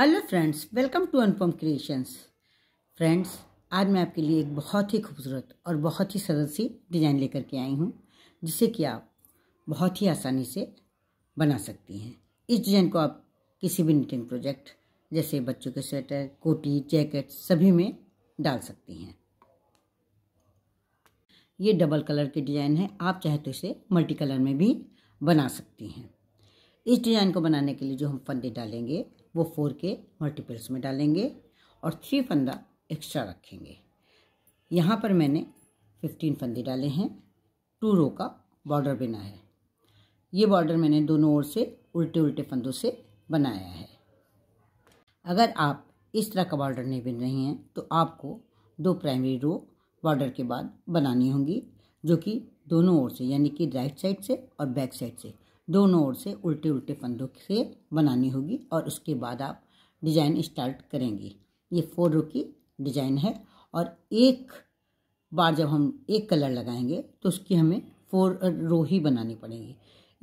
hello friends welcome to Anupam creations friends आज मैं आपके लिए एक बहुत ही खूबसूरत और बहुत ही सरल सी डिज़ाइन लेकर के आई हूँ जिसे कि आप बहुत ही आसानी से बना सकती हैं इस डिज़ाइन को आप किसी भी निटिंग प्रोजेक्ट जैसे बच्चों के स्वेटर कोटी जैकेट सभी में डाल सकती हैं ये डबल कलर के डिज़ाइन है आप चाहे तो इसे मल्टी कलर में भी बना सकती हैं इस डिज़ाइन को बनाने के लिए जो हम फंदे डालेंगे वो फोर के मल्टीपल्स में डालेंगे और थ्री फंदा एक्स्ट्रा रखेंगे यहाँ पर मैंने फिफ्टीन फंदे डाले हैं टू रो का बॉर्डर बिना है ये बॉर्डर मैंने दोनों ओर से उल्टे उल्टे फंदों से बनाया है अगर आप इस तरह का बॉर्डर नहीं बिन रही हैं तो आपको दो प्राइमरी रो बॉर्डर के बाद बनानी होंगी जो कि दोनों ओर से यानी कि राइट साइड से और बैक साइड से दोनों ओर से उल्टे उल्टे फंदों से बनानी होगी और उसके बाद आप डिजाइन स्टार्ट करेंगे ये फोर रो की डिजाइन है और एक बार जब हम एक कलर लगाएंगे तो उसकी हमें फोर रो ही बनानी पड़ेगी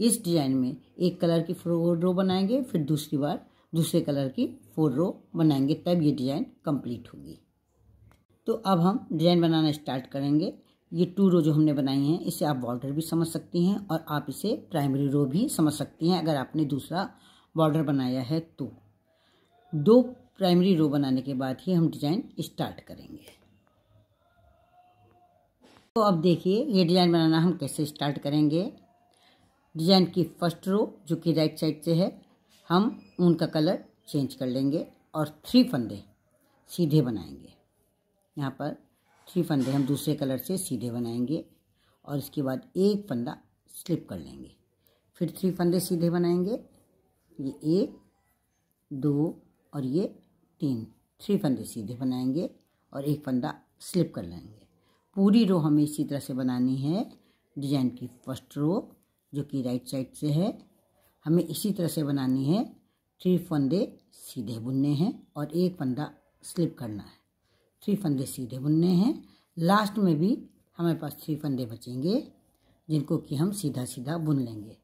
इस डिजाइन में एक कलर की फोर रो बनाएंगे फिर दूसरी बार दूसरे कलर की फोर रो बनाएंगे तब ये डिजाइन कंप्लीट होगी तो अब हम डिजाइन बनाना स्टार्ट करेंगे ये टू रो जो हमने बनाई हैं इसे आप बॉर्डर भी समझ सकती हैं और आप इसे प्राइमरी रो भी समझ सकती हैं अगर आपने दूसरा बॉर्डर बनाया है तो दो प्राइमरी रो बनाने के बाद ही हम डिज़ाइन स्टार्ट करेंगे तो अब देखिए ये डिज़ाइन बनाना हम कैसे स्टार्ट करेंगे डिज़ाइन की फर्स्ट रो जो कि राइट साइड से है हम ऊन का कलर चेंज कर लेंगे और थ्री फंदे सीधे बनाएंगे यहाँ पर थ्री फंदे हम दूसरे कलर से सीधे बनाएंगे और इसके बाद एक फंदा स्लिप कर लेंगे फिर थ्री फंदे सीधे बनाएंगे ये एक दो और ये तीन थ्री फंदे सीधे बनाएंगे और एक फंदा स्लिप कर लेंगे पूरी रो हमें इसी तरह से बनानी है डिजाइन की फर्स्ट रो जो कि राइट साइड से है हमें इसी तरह से बनानी है थ्री फंदे सीधे बुनने हैं और एक फंदा स्लिप करना है थ्री फंदे सीधे बुनने हैं लास्ट में भी हमारे पास थ्री फंदे बचेंगे जिनको कि हम सीधा सीधा बुन लेंगे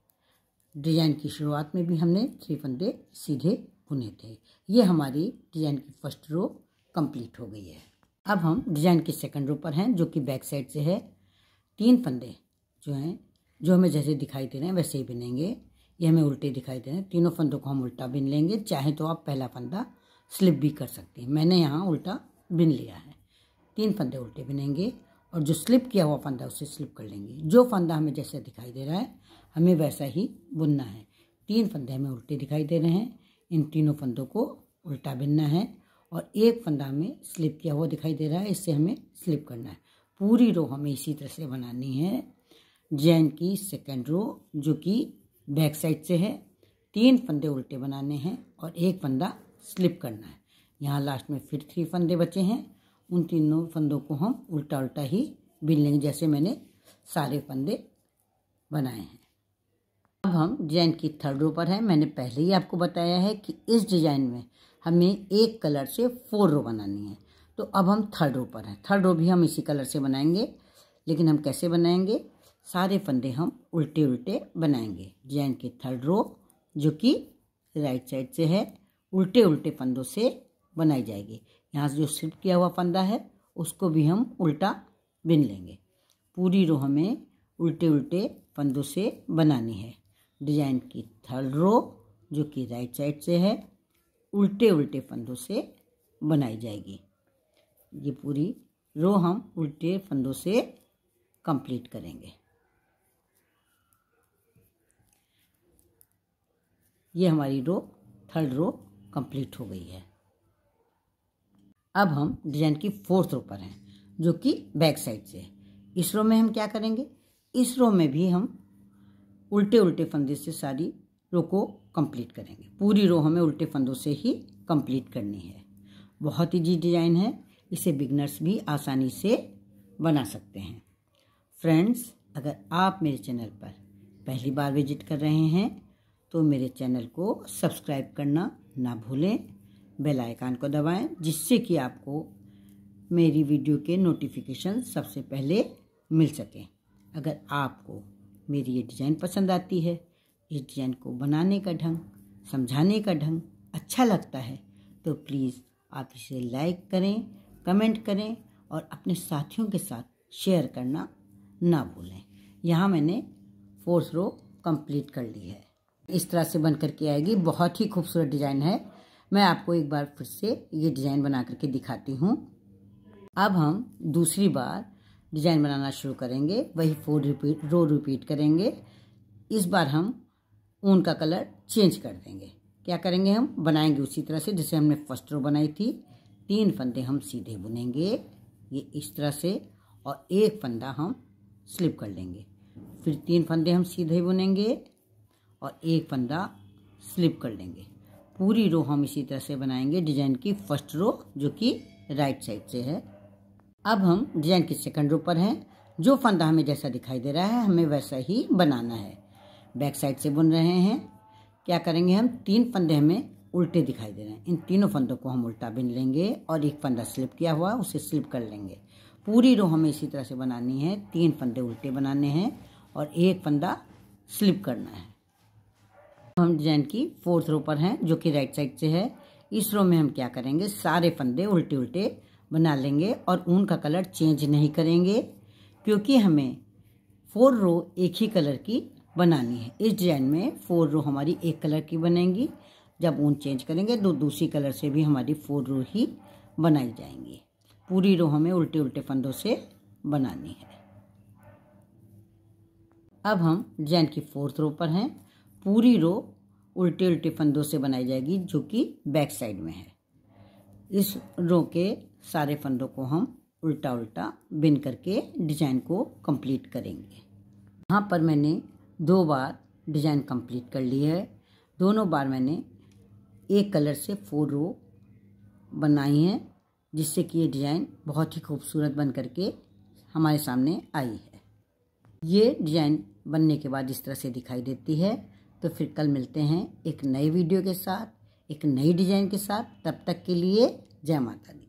डिजाइन की शुरुआत में भी हमने थ्री फंदे सीधे बुने थे ये हमारी डिजाइन की फर्स्ट रो कंप्लीट हो गई है अब हम डिजाइन के सेकंड रो पर हैं जो कि बैक साइड से है तीन फंदे जो हैं जो हमें जैसे दिखाई दे रहे हैं वैसे ही बिनेंगे ये हमें उल्टे दिखाई दे रहे हैं तीनों फंदों को हम उल्टा बिन लेंगे चाहे तो आप पहला फंदा स्लिप भी कर सकते हैं मैंने यहाँ उल्टा बिन लिया है तीन फंदे उल्टे बिनेंगे और जो स्लिप किया हुआ फंदा उसे स्लिप कर लेंगे जो फंदा हमें जैसे दिखाई दे रहा है हमें वैसा ही बुनना है तीन फंदे हमें उल्टे दिखाई दे रहे हैं इन तीनों फंदों को उल्टा बिनना है और एक फंदा हमें स्लिप किया हुआ दिखाई दे रहा है इससे हमें स्लिप करना है पूरी रो हमें इसी तरह से बनानी है जैन की सेकेंड रो जो कि बैक साइड से है तीन फंदे उल्टे बनाने हैं और एक फंदा स्लिप करना है यहाँ लास्ट में फिर थ्री फंदे बचे हैं उन तीनों फंदों को हम उल्टा उल्टा ही बिन लेंगे जैसे मैंने सारे फंदे बनाए हैं अब हम डिजाइन की थर्ड रो पर हैं मैंने पहले ही आपको बताया है कि इस डिजाइन में हमें एक कलर से फोर रो बनानी है तो अब हम थर्ड रो पर हैं थर्ड रो भी हम इसी कलर से बनाएंगे लेकिन हम कैसे बनाएंगे सारे फंदे हम उल्टे उल्टे बनाएंगे डिजाइन की थर्ड रो जो कि राइट साइड से है उल्टे उल्टे फंदों से बनाई जाएगी यहाँ से जो स्लिप किया हुआ फंदा है उसको भी हम उल्टा बिन लेंगे पूरी रो हमें उल्टे उल्टे फंदों से बनानी है डिजाइन की थर्ड रो जो कि राइट साइड से है उल्टे उल्टे फंदों से बनाई जाएगी ये पूरी रो हम उल्टे फंदों से कंप्लीट करेंगे ये हमारी रो थर्ड रो कंप्लीट हो गई है अब हम डिजाइन की फोर्थ रो पर हैं जो कि बैक साइड से है इस रो में हम क्या करेंगे इस रो में भी हम उल्टे उल्टे फंदे से सारी रो को कंप्लीट करेंगे पूरी रो हमें उल्टे फंदों से ही कंप्लीट करनी है बहुत ईजी डिजाइन है इसे बिगनर्स भी आसानी से बना सकते हैं फ्रेंड्स अगर आप मेरे चैनल पर पहली बार विजिट कर रहे हैं तो मेरे चैनल को सब्सक्राइब करना ना भूलें बेल आइकन को दबाएं जिससे कि आपको मेरी वीडियो के नोटिफिकेशन सबसे पहले मिल सकें अगर आपको मेरी ये डिज़ाइन पसंद आती है इस डिज़ाइन को बनाने का ढंग समझाने का ढंग अच्छा लगता है तो प्लीज़ आप इसे लाइक करें कमेंट करें और अपने साथियों के साथ शेयर करना ना भूलें यहाँ मैंने फोर्थ रो कंप्लीट कर ली है इस तरह से बन करके आएगी बहुत ही खूबसूरत डिज़ाइन है मैं आपको एक बार फिर से ये डिज़ाइन बना करके दिखाती हूँ अब हम दूसरी बार डिज़ाइन बनाना शुरू करेंगे वही फोर रिपीट रो रिपीट करेंगे इस बार हम ऊन का कलर चेंज कर देंगे क्या करेंगे हम बनाएंगे उसी तरह से जैसे हमने फर्स्ट रो बनाई थी तीन फंदे हम सीधे बुनेंगे ये इस तरह से और एक फंदा हम स्लिप कर लेंगे फिर तीन फंदे हम सीधे बुनेंगे और एक फंदा स्लिप कर लेंगे पूरी रो हम इसी तरह से बनाएंगे डिजाइन की फर्स्ट रो जो कि राइट साइड से है अब हम डिजाइन की सेकंड रो पर हैं जो फंदा हमें जैसा दिखाई दे रहा है हमें वैसा ही बनाना है बैक साइड से बुन रहे हैं क्या करेंगे हम तीन फंदे हमें उल्टे दिखाई दे रहे हैं इन तीनों फंदों को हम उल्टा बिन लेंगे और एक फंदा स्लिप किया हुआ उसे स्लिप कर लेंगे पूरी रो हमें इसी तरह से बनानी है तीन फंदे उल्टे बनाने हैं और एक फंदा स्लिप करना है हम डिजाइन की फोर्थ रो पर हैं जो कि राइट साइड से है इस रो में हम क्या करेंगे सारे फंदे उल्टे उल्टे बना लेंगे और ऊन का कलर चेंज नहीं करेंगे क्योंकि हमें फोर रो एक ही कलर की बनानी है इस डिजाइन में फोर रो हमारी एक कलर की बनेंगी जब ऊन चेंज करेंगे तो दूसरी कलर से भी हमारी फोर रो ही बनाई जाएंगी पूरी रो हमें उल्टे उल्टे फंदों से बनानी है अब हम डिजाइन की फोर्थ रो पर हैं पूरी रो उल्टे उल्टे फंदों से बनाई जाएगी जो कि बैक साइड में है इस रो के सारे फंदों को हम उल्टा उल्टा बिन करके डिजाइन को कंप्लीट करेंगे यहाँ पर मैंने दो बार डिजाइन कंप्लीट कर ली है दोनों बार मैंने एक कलर से फोर रो बनाई हैं जिससे कि ये डिज़ाइन बहुत ही खूबसूरत बन करके हमारे सामने आई है ये डिज़ाइन बनने के बाद इस तरह से दिखाई देती है तो फिर कल मिलते हैं एक नए वीडियो के साथ एक नई डिज़ाइन के साथ तब तक के लिए जय माता दी